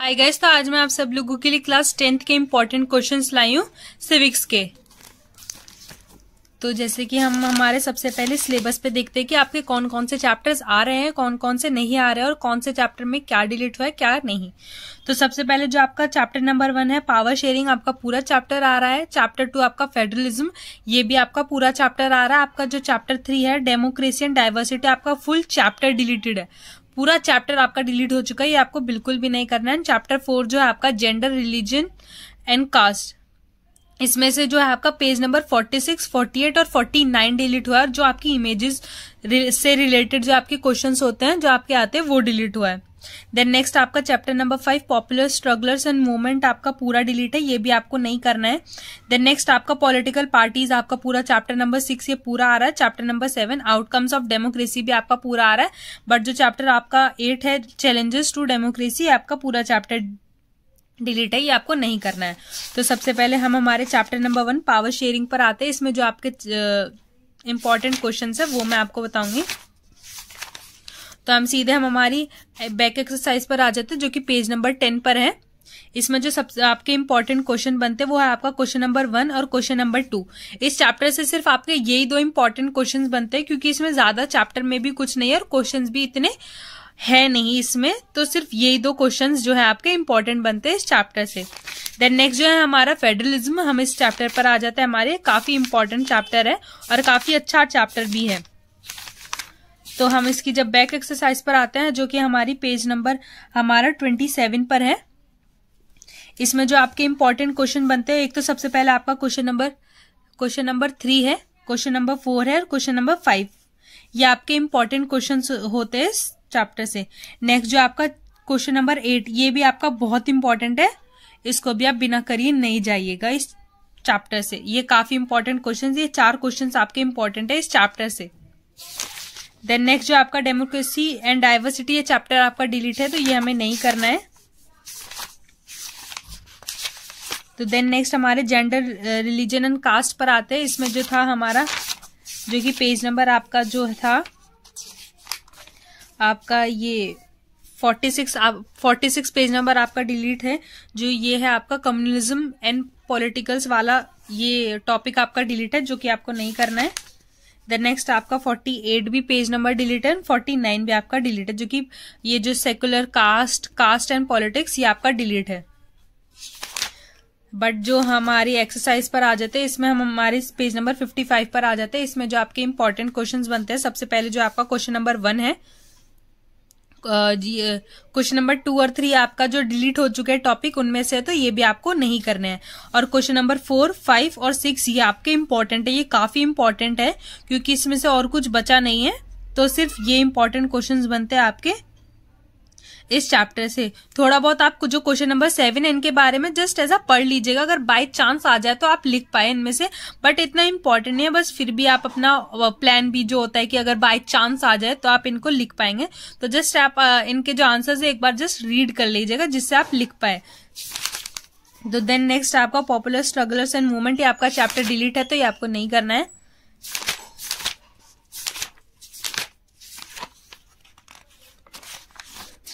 hi guys तो आज मैं आप सब लोगों के लिए क्लास टेंथ के इम्पोर्टेंट क्वेश्चंस लाई हूँ सिविक्स के तो जैसे कि हम हमारे सबसे पहले सिलेबस पे देखते हैं कि आपके कौन कौन से चैप्टर्स आ रहे हैं कौन कौन से नहीं आ रहे हैं और कौन से चैप्टर में क्या डिलीट हुआ है क्या नहीं तो सबसे पहले जो आपका चैप्टर नंबर वन है पावर शेयरिंग आपका पूरा चैप्टर आ रहा है चैप्टर टू आपका फेडरलिज्म ये भी आपका पूरा चैप्टर आ रहा है आपका जो चैप्टर थ्री है डेमोक्रेसी एंड डाइवर्सिटी आपका फुल चैप्टर डिलीटेड है पूरा चैप्टर आपका डिलीट हो चुका है ये आपको बिल्कुल भी नहीं करना है चैप्टर फोर जो है आपका जेंडर रिलीजन एंड कास्ट इसमें से जो है आपका पेज नंबर 46, 48 और 49 डिलीट हुआ है और जो आपकी इमेजेस से रिलेटेड जो आपके क्वेश्चंस होते हैं जो आपके आते हैं वो डिलीट हुआ है देन नेक्स्ट आपका chapter number five popular strugglers and movement आपका पूरा डिलीट है ये भी आपको नहीं करना है देन नेक्स्ट आपका पॉलिटिकल पार्टीज आपका पूरा चैप्टर नंबर सिक्स ये पूरा आ रहा है chapter number seven outcomes of democracy भी आपका पूरा आ रहा है बट जो चैप्टर आपका एट है चैलेंजेस टू डेमोक्रेसी आपका पूरा चैप्टर डिलीट है ये आपको नहीं करना है तो सबसे पहले हम हमारे chapter number one power sharing पर आते हैं इसमें जो आपके इंपॉर्टेंट क्वेश्चन है वो मैं आपको बताऊंगी तो हम सीधे हम हमारी बैक एक्सरसाइज पर आ जाते हैं जो कि पेज नंबर टेन पर है इसमें जो सबसे आपके इम्पोर्टेंट क्वेश्चन बनते हैं वो है आपका क्वेश्चन नंबर वन और क्वेश्चन नंबर टू इस चैप्टर से सिर्फ आपके यही दो इम्पोर्टेंट क्वेश्चन बनते हैं क्योंकि इसमें ज्यादा चैप्टर में भी कुछ नहीं है और क्वेश्चन भी इतने है नहीं इसमें तो सिर्फ यही दो क्वेश्चन जो है आपके इम्पोर्टेंट बनते हैं इस चैप्टर से देन नेक्स्ट जो है हमारा फेडरलिज्म हम इस चैप्टर पर आ जाते हैं हमारे काफी इंपॉर्टेंट चैप्टर है और काफी अच्छा चैप्टर भी है तो हम इसकी जब बैक एक्सरसाइज पर आते हैं जो कि हमारी पेज नंबर हमारा ट्वेंटी सेवन पर है इसमें जो आपके इंपॉर्टेंट क्वेश्चन बनते हैं एक तो सबसे पहले आपका question number question number three है क्वेश्चन नंबर फोर है और क्वेश्चन नंबर फाइव ये आपके इंपॉर्टेंट क्वेश्चन होते हैं इस चैप्टर से नेक्स्ट जो आपका क्वेश्चन नंबर एट ये भी आपका बहुत इंपॉर्टेंट है इसको भी आप बिना करिए नहीं जाइएगा इस चैप्टर से ये काफी इंपॉर्टेंट क्वेश्चन ये चार क्वेश्चन आपके इंपॉर्टेंट है इस चैप्टर से देन नेक्स्ट जो आपका डेमोक्रेसी एंड डाइवर्सिटी ये चैप्टर आपका डिलीट है तो ये हमें नहीं करना है तो देन नेक्स्ट हमारे जेंडर रिलीजन एंड कास्ट पर आते हैं इसमें जो था हमारा जो कि पेज नंबर आपका जो था आपका ये forty six forty six page number आपका डिलीट है जो ये है आपका कम्युनिज्म एंड पॉलिटिकल्स वाला ये टॉपिक आपका डिलीट है जो कि आपको नहीं करना है देन नेक्स्ट आपका 48 भी पेज नंबर डिलीटेड नाइन भी आपका डिलीट है जो कि ये जो secular caste caste and politics ये आपका डिलीट है बट जो हमारी एक्सरसाइज पर आ जाते हैं इसमें हम हमारे पेज नंबर 55 पर आ जाते हैं इसमें जो आपके इंपॉर्टेंट क्वेश्चंस बनते हैं सबसे पहले जो आपका क्वेश्चन नंबर वन है क्वेश्चन नंबर टू और थ्री आपका जो डिलीट हो चुके हैं टॉपिक उनमें से है तो ये भी आपको नहीं करने हैं और क्वेश्चन नंबर फोर फाइव और सिक्स ये आपके इम्पोर्टेंट है ये काफी इंपॉर्टेंट है क्योंकि इसमें से और कुछ बचा नहीं है तो सिर्फ ये इम्पोर्टेंट क्वेश्चन बनते हैं आपके इस चैप्टर से थोड़ा बहुत आपको जो क्वेश्चन नंबर सेवन है इनके बारे में जस्ट ऐसा पढ़ लीजिएगा अगर बाय चांस आ जाए तो आप लिख पाए इनमें से बट इतना इम्पोर्टेंट नहीं है बस फिर भी आप अपना प्लान भी जो होता है कि अगर बाय चांस आ जाए तो आप इनको लिख पाएंगे तो जस्ट आप इनके जो आंसर है एक बार जस्ट रीड कर लीजिएगा जिससे आप लिख पाए तो देन नेक्स्ट आपका पॉपुलर स्ट्रगलर्स एंड मूवमेंट ये आपका चैप्टर डिलीट है तो ये आपको नहीं करना है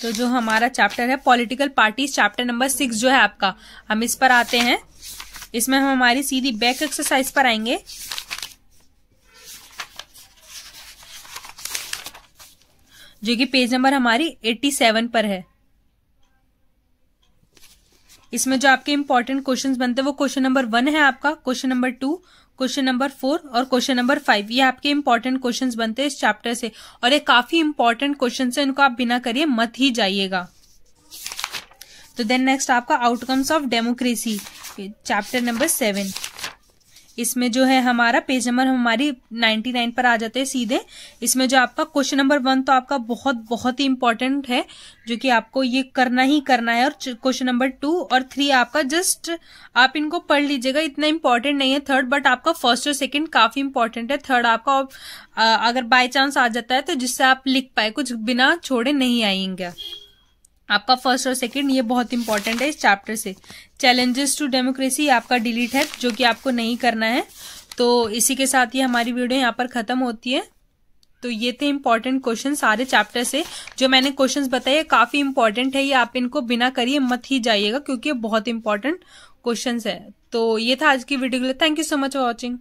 तो जो हमारा चैप्टर है political parties chapter number six जो है आपका हम इस पर आते हैं इसमें हम हमारी सीधी बैक एक्सरसाइज पर आएंगे जो कि पेज नंबर हमारी 87 पर है इसमें जो आपके इंपॉर्टेंट क्वेश्चंस बनते हैं वो क्वेश्चन नंबर वन है आपका question number two question number four और क्वेश्चन नंबर फाइव ये आपके इंपॉर्टेंट क्वेश्चन बनते हैं इस चैप्टर से और ये काफी इंपॉर्टेंट क्वेश्चन है इनको आप बिना करिए मत ही जाइएगा तो देन नेक्स्ट आपका outcomes of democracy chapter number seven इसमें जो है हमारा पेज नंबर हमारी 99 पर आ जाते हैं सीधे इसमें जो आपका क्वेश्चन नंबर वन तो आपका बहुत बहुत ही इंपॉर्टेंट है जो कि आपको ये करना ही करना है और क्वेश्चन नंबर टू और थ्री आपका जस्ट आप इनको पढ़ लीजिएगा इतना इंपॉर्टेंट नहीं है थर्ड बट आपका फर्स्ट और सेकेंड काफी इंपॉर्टेंट है थर्ड आपका अगर बाय चांस आ जाता है तो जिससे आप लिख पाए कुछ बिना छोड़े नहीं आएंगे आपका फर्स्ट और सेकंड ये बहुत इंपॉर्टेंट है इस चैप्टर से चैलेंजेस टू डेमोक्रेसी आपका डिलीट है जो कि आपको नहीं करना है तो इसी के साथ ये हमारी वीडियो यहाँ पर खत्म होती है तो ये थे इम्पॉर्टेंट क्वेश्चन सारे चैप्टर से जो मैंने क्वेश्चंस बताए काफी इंपॉर्टेंट है ये आप इनको बिना करिए मत ही जाइएगा क्योंकि ये बहुत इंपॉर्टेंट क्वेश्चंस है तो ये था आज की वीडियो के लिए thank you so much for watching